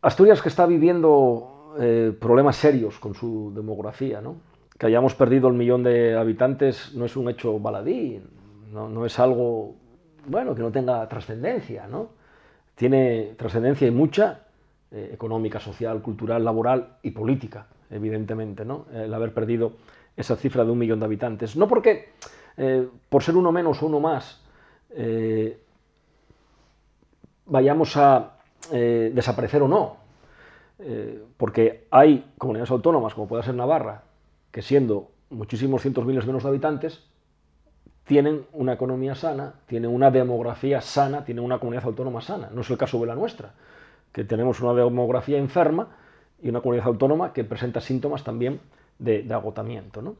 Asturias que está viviendo eh, problemas serios con su demografía, ¿no? Que hayamos perdido el millón de habitantes no es un hecho baladí, no, es algo, bueno, que no tenga trascendencia, ¿no? Tiene trascendencia y mucha, eh, económica, social, cultural, laboral y política, evidentemente, ¿no? El haber perdido esa cifra de un millón de habitantes. No porque eh, por ser uno menos o uno más eh, vayamos a eh, desaparecer o no. Eh, porque hay comunidades autónomas, como puede ser Navarra, que siendo muchísimos cientos miles menos de habitantes, tienen una economía sana, tienen una demografía sana, tienen una comunidad autónoma sana. No es el caso de la nuestra, que tenemos una demografía enferma y una comunidad autónoma que presenta síntomas también de, agotamiento.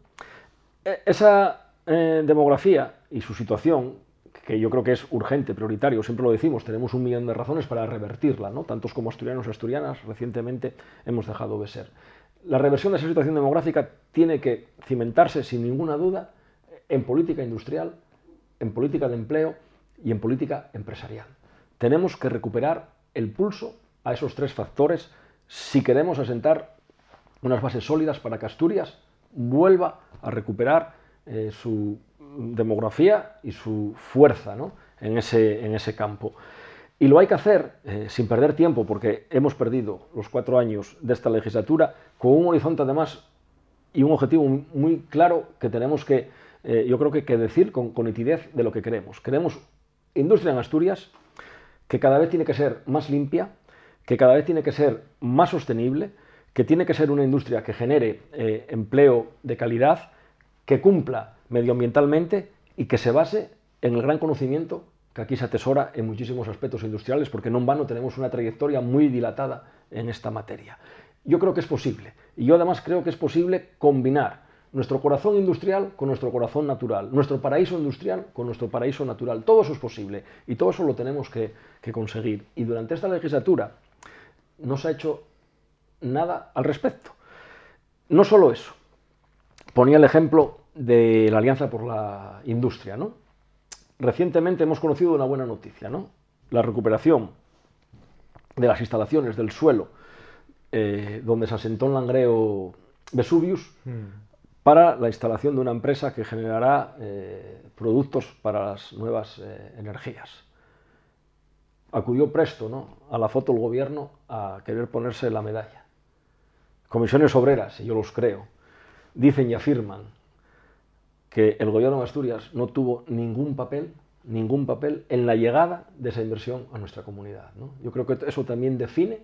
E-, esa demografía y su situación que yo creo que es urgente, prioritario, siempre lo decimos, tenemos un millón de razones para revertirla, ¿no? tantos como asturianos y asturianas recientemente hemos dejado de ser. La reversión de esa situación demográfica tiene que cimentarse sin ninguna duda en política industrial, en política de empleo y en política empresarial. Tenemos que recuperar el pulso a esos tres factores si queremos asentar unas bases sólidas para que Asturias vuelva a recuperar eh, su demografía y su fuerza en, ese, en ese campo. Y lo hay que hacer eh, sin perder tiempo, porque hemos perdido los cuatro años de esta legislatura con un horizonte además y un objetivo muy claro que tenemos que, eh, yo creo que, que decir con, nitidez de lo que queremos. Queremos industria en Asturias que cada vez tiene que ser más limpia, que cada vez tiene que ser más sostenible, que tiene que ser una industria que genere eh, empleo de calidad, que cumpla medioambientalmente y que se base en el gran conocimiento que aquí se atesora en muchísimos aspectos industriales, porque no en vano tenemos una trayectoria muy dilatada en esta materia. Yo creo que es posible, y yo además creo que es posible combinar nuestro corazón industrial con nuestro corazón natural, nuestro paraíso industrial con nuestro paraíso natural. Todo eso es posible y todo eso lo tenemos que, conseguir. Y durante esta legislatura no se ha hecho nada al respecto. No solo eso. Ponía el ejemplo de la Alianza por la Industria. ¿no? Recientemente hemos conocido una buena noticia, ¿no? la recuperación de las instalaciones del suelo eh, donde se asentó en Langreo Vesuvius hmm. para la instalación de una empresa que generará eh, productos para las nuevas eh, energías. Acudió presto ¿no? a la foto el gobierno a querer ponerse la medalla. Comisiones obreras, y yo los creo, dicen y afirman que el gobierno de Asturias no tuvo ningún papel, ningún papel en la llegada de esa inversión a nuestra comunidad. Yo creo que eso también define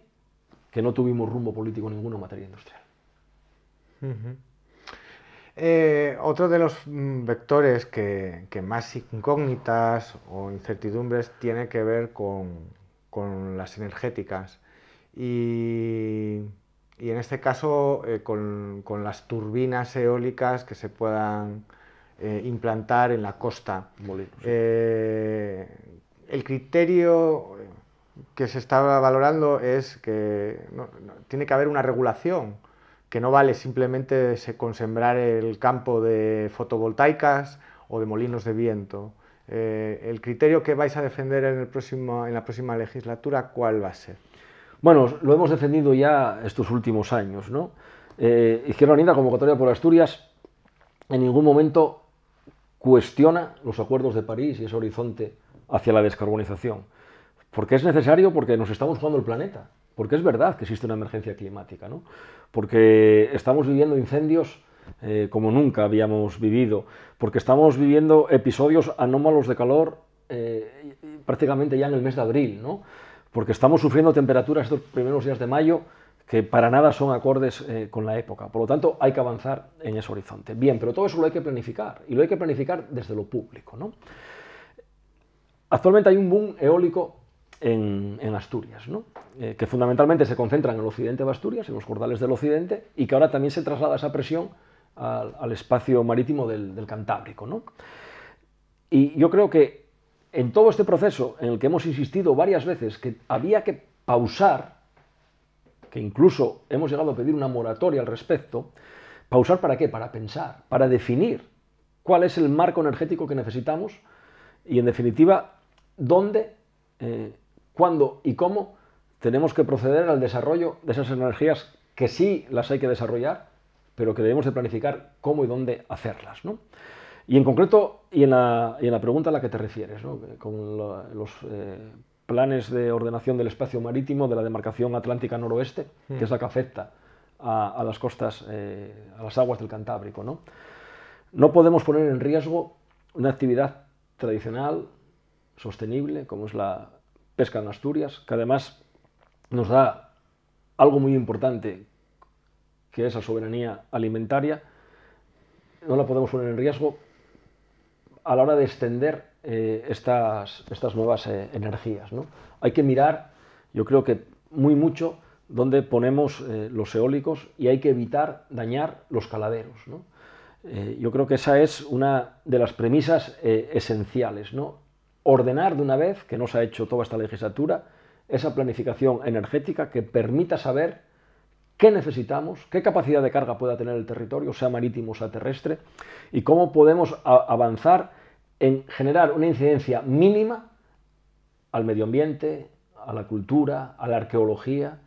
que no tuvimos rumbo político ninguno en materia industrial. Eh, otro de los mm, vectores que, más incógnitas o incertidumbres tiene que ver con, las energéticas y, en este caso eh, con, con las turbinas eólicas que se puedan eh, implantar en la costa. Eh, el criterio que se estaba valorando es que tiene que haber una regulación, que no vale simplemente se, el campo de fotovoltaicas o de molinos de viento. Eh, ¿El criterio que vais a defender en, el próximo, en la próxima legislatura cuál va a ser? Bueno, lo hemos defendido ya estos últimos años. ¿no? Eh, Izquierda Unida, convocatoria por Asturias, en ningún momento cuestiona los acuerdos de París y ese horizonte hacia la descarbonización. Porque es necesario porque nos estamos jugando el planeta, porque es verdad que existe una emergencia climática, porque estamos viviendo incendios eh, como nunca habíamos vivido, porque estamos viviendo episodios anómalos de calor eh, prácticamente ya en el mes de abril, porque estamos sufriendo temperaturas estos primeros días de mayo que para nada son acordes eh, con la época. Por lo tanto, hay que avanzar en ese horizonte. Bien, pero todo eso lo hay que planificar, y lo hay que planificar desde lo público. ¿no? Actualmente hay un boom eólico en, Asturias, eh, que fundamentalmente se concentra en el occidente de Asturias, en los cordales del occidente, y que ahora también se traslada esa presión al, espacio marítimo del, Cantábrico. Y yo creo que en todo este proceso en el que hemos insistido varias veces que había que pausar incluso hemos llegado a pedir una moratoria al respecto, pausar para qué? Para pensar, para definir cuál es el marco energético que necesitamos y, en definitiva, dónde, eh, cuándo y cómo tenemos que proceder al desarrollo de esas energías que sí las hay que desarrollar, pero que debemos de planificar cómo y dónde hacerlas. Y en concreto, y en, la, pregunta a la que te refieres, con los eh, planes de ordenación del espacio marítimo de la demarcación atlántica noroeste, que hmm. es la que afecta a, las costas, eh, a las aguas del Cantábrico. ¿no? no podemos poner en riesgo una actividad tradicional, sostenible, como es la pesca en Asturias, que además nos da algo muy importante, que es la soberanía alimentaria, no la podemos poner en riesgo a la hora de extender eh, estas, estas, nuevas eh, energías. ¿no? Hay que mirar, yo creo que muy mucho, dónde ponemos eh, los eólicos y hay que evitar dañar los caladeros. yo creo que esa es una de las premisas esenciales. ¿no? Ordenar de una vez, que no se ha hecho toda esta legislatura, esa planificación energética que permita saber qué necesitamos, qué capacidad de carga pueda tener el territorio, sea marítimo, sea terrestre, y cómo podemos avanzar en generar una incidencia mínima al medio ambiente, a la cultura, a la arqueología,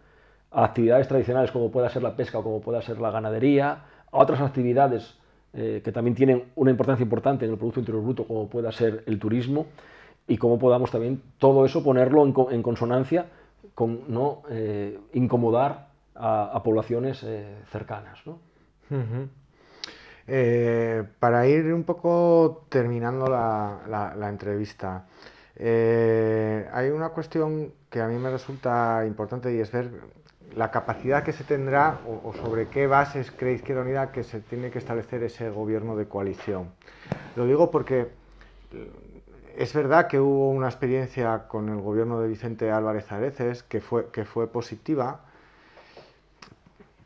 a actividades tradicionales como pueda ser la pesca o como pueda ser la ganadería, a otras actividades eh, que también tienen una importancia importante en el Producto Interior Bruto como pueda ser el turismo y cómo podamos también todo eso ponerlo en, consonancia con no eh, incomodar a, poblaciones eh, cercanas. ¿no? Eh, para ir un poco terminando la, entrevista, eh, hay una cuestión que a mí me resulta importante y es ver la capacidad que se tendrá o, sobre qué bases cree Izquierda Unida que se tiene que establecer ese gobierno de coalición. Lo digo porque eh, es verdad que hubo una experiencia con el gobierno de Vicente Álvarez Areces que fue, que fue positiva,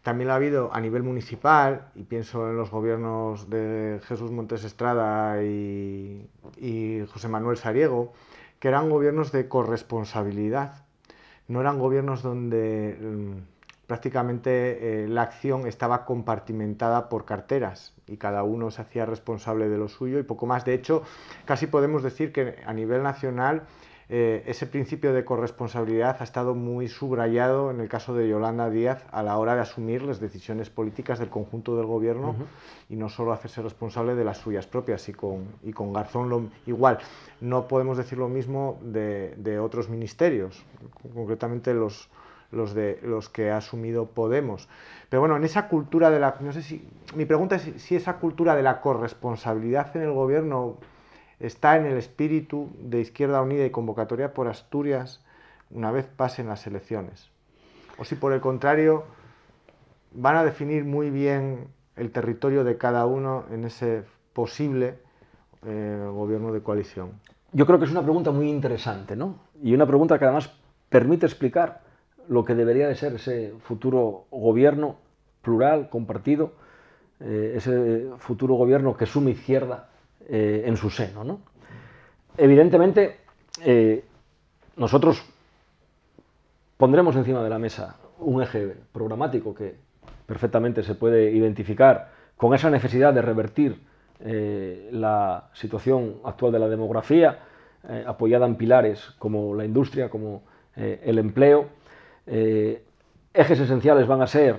también lo ha habido a nivel municipal, y pienso en los gobiernos de Jesús Montes Estrada y, y José Manuel Sariego, que eran gobiernos de corresponsabilidad. No eran gobiernos donde mm, prácticamente eh, la acción estaba compartimentada por carteras y cada uno se hacía responsable de lo suyo y poco más. De hecho, casi podemos decir que a nivel nacional eh, ese principio de corresponsabilidad ha estado muy subrayado en el caso de Yolanda Díaz a la hora de asumir las decisiones políticas del conjunto del gobierno y no solo hacerse responsable de las suyas propias. Y con, y con Garzón lo, igual. No podemos decir lo mismo de, de otros ministerios, concretamente los, los, de, los que ha asumido Podemos. Pero bueno, en esa cultura de la... No sé si... Mi pregunta es si esa cultura de la corresponsabilidad en el gobierno está en el espíritu de Izquierda Unida y convocatoria por Asturias una vez pasen las elecciones. O si por el contrario van a definir muy bien el territorio de cada uno en ese posible eh, gobierno de coalición. Yo creo que es una pregunta muy interesante, ¿no? Y una pregunta que además permite explicar lo que debería de ser ese futuro gobierno plural, compartido, eh, ese futuro gobierno que suma izquierda eh, en su seno. Evidentemente, eh, nosotros pondremos encima de la mesa un eje programático que perfectamente se puede identificar con esa necesidad de revertir eh, la situación actual de la demografía, apoyada en pilares como la industria, como el empleo. ejes esenciales van a ser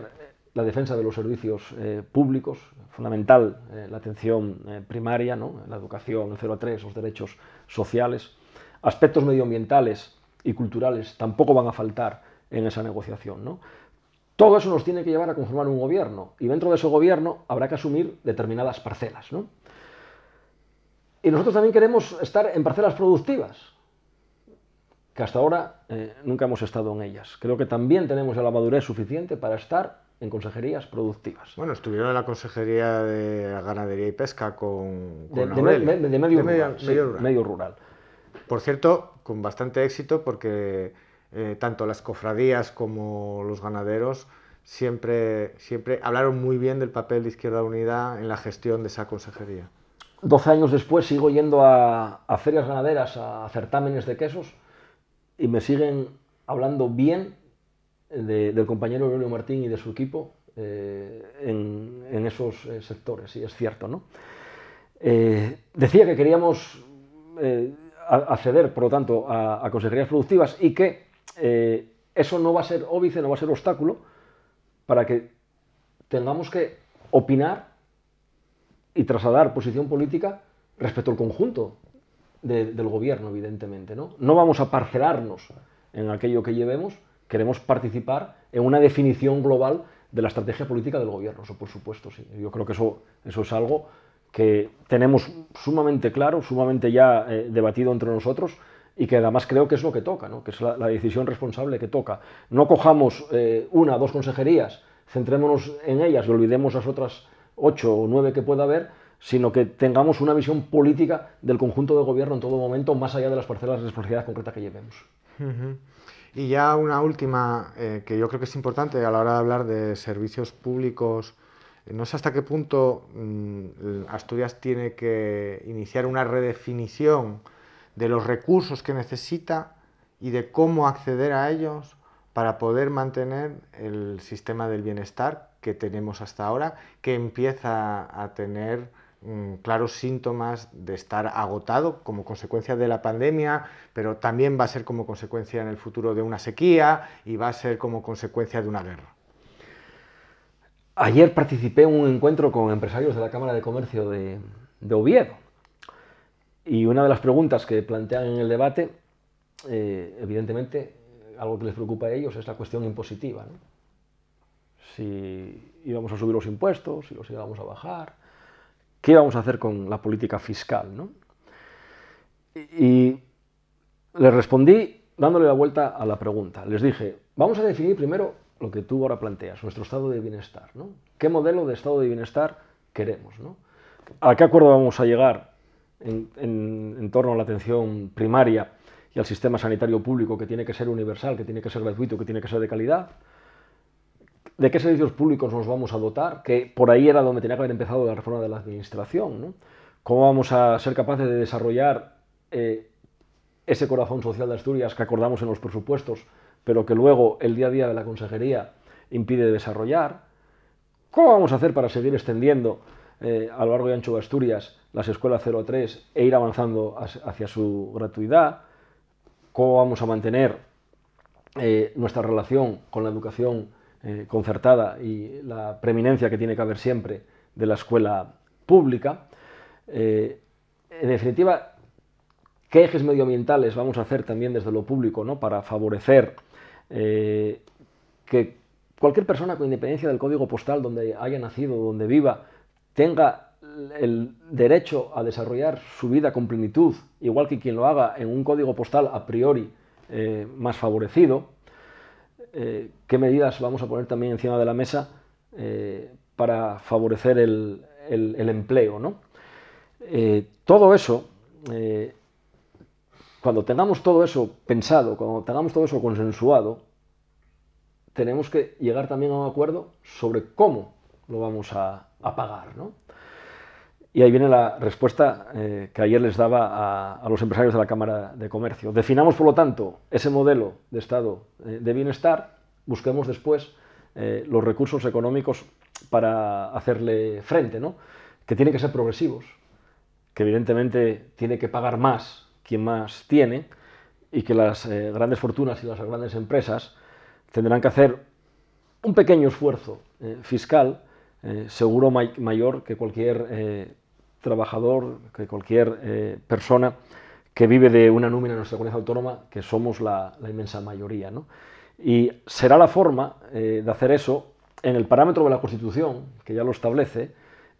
la defensa de los servicios eh, públicos, fundamental eh, la atención eh, primaria, ¿no? la educación, el 0 a 3, los derechos sociales. Aspectos medioambientales y culturales tampoco van a faltar en esa negociación. Todo eso nos tiene que llevar a conformar un gobierno y dentro de ese gobierno habrá que asumir determinadas parcelas. ¿no? Y nosotros también queremos estar en parcelas productivas, que hasta ahora nunca hemos estado en ellas. Creo que también tenemos la madurez suficiente para estar en consejerías productivas. Bueno, estuvieron en la consejería de Ganadería y Pesca con, de, medio, rural, medio, Por cierto, con bastante éxito porque eh, tanto las cofradías como los ganaderos siempre, siempre hablaron muy bien del papel de Izquierda Unida en la gestión de esa consejería. Doce años después sigo yendo a, a ferias ganaderas, a certámenes de quesos, y me siguen hablando bien del compañero Aurelio Martín y de su equipo eh, en, esos eh, sectores, y es cierto. ¿no? Eh, decía que queríamos acceder, por lo tanto, a, consejerías productivas y que eso no va a ser óbice, no va a ser obstáculo para que tengamos que opinar y trasladar posición política respecto al conjunto del gobierno, evidentemente. ¿no? no vamos a parcelarnos en aquello que llevemos, queremos participar en una definición global de la estrategia política del gobierno, eso por supuesto, sí. Yo creo que eso, eso es algo que tenemos sumamente claro, sumamente ya eh, debatido entre nosotros y que además creo que es lo que toca, ¿no? que es la, decisión responsable que toca. No cojamos eh, una o dos consejerías, centrémonos en ellas y olvidemos las otras ocho o nueve que pueda haber, sino que tengamos una visión política del conjunto de gobierno en todo momento, más allá de las parcelas de responsabilidad concreta que llevemos. Y ya una última, eh, que yo creo que es importante a la hora de hablar de servicios públicos, eh, no sé hasta qué punto mm, Asturias tiene que iniciar una redefinición de los recursos que necesita y de cómo acceder a ellos para poder mantener el sistema del bienestar que tenemos hasta ahora, que empieza a tener Mm, claros síntomas de estar agotado como consecuencia de la pandemia, pero también va a ser como consecuencia en el futuro de una sequía y va a ser como consecuencia de una guerra. Ayer participé en un encuentro con empresarios de la Cámara de Comercio de, Oviedo y una de las preguntas que plantean en el debate, eh, evidentemente, algo que les preocupa a ellos es la cuestión impositiva. ¿no? Si íbamos a subir los impuestos, si los íbamos a bajar, qué vamos a hacer con la política fiscal. Y le respondí dándole la vuelta a la pregunta. Les dije, vamos a definir primero lo que tú ahora planteas, nuestro estado de bienestar. ¿Qué modelo de estado de bienestar queremos? ¿A qué acuerdo vamos a llegar en, torno a la atención primaria y al sistema sanitario público que tiene que ser universal, que tiene que ser gratuito, que tiene que ser de calidad? de qué servicios públicos nos vamos a dotar, que por ahí era donde tenía que haber empezado la reforma de la administración, cómo vamos a ser capaces de desarrollar eh, ese corazón social de Asturias que acordamos en los presupuestos, pero que luego el día a día de la consejería impide desarrollar, cómo vamos a hacer para seguir extendiendo eh, a lo largo y ancho de Asturias las escuelas 03 e ir avanzando hacia su gratuidad, cómo vamos a mantener eh, nuestra relación con la educación eh, concertada y la preeminencia que tiene que haber siempre de la escuela pública. Eh, en definitiva, ¿qué ejes medioambientales vamos a hacer también desde lo público ¿no? para favorecer eh, que cualquier persona con independencia del código postal donde haya nacido, donde viva, tenga el derecho a desarrollar su vida con plenitud, igual que quien lo haga en un código postal a priori más favorecido, eh, qué medidas vamos a poner también encima de la mesa eh, para favorecer el, empleo. ¿no? Eh, todo eso, cuando tengamos todo eso pensado, cuando tengamos todo eso consensuado, tenemos que llegar también a un acuerdo sobre cómo lo vamos a, a pagar. ¿no? Y ahí viene la respuesta eh, que ayer les daba a, los empresarios de la Cámara de Comercio. Definamos, por lo tanto, ese modelo de estado eh, de bienestar, busquemos después eh, los recursos económicos para hacerle frente, que tienen que ser progresivos, que evidentemente tiene que pagar más quien más tiene y que las grandes fortunas y las grandes empresas tendrán que hacer un pequeño esfuerzo fiscal seguro mayor que cualquier trabajador, que cualquier eh, persona que vive de una nómina en nuestra comunidad autónoma, que somos la, inmensa mayoría. ¿no? Y será la forma eh, de hacer eso en el parámetro de la Constitución, que ya lo establece,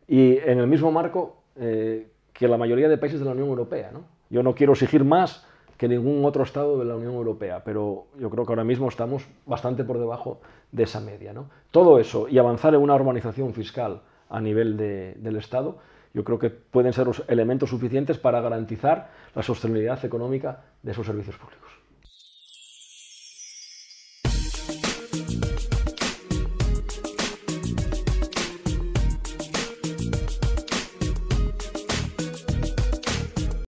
y en el mismo marco eh, que la mayoría de países de la Unión Europea. ¿no? Yo no quiero exigir más que ningún otro Estado de la Unión Europea, pero yo creo que ahora mismo estamos bastante por debajo de esa media. ¿no? Todo eso y avanzar en una urbanización fiscal a nivel del Estado yo creo que pueden ser los elementos suficientes para garantizar la sostenibilidad económica de esos servicios públicos.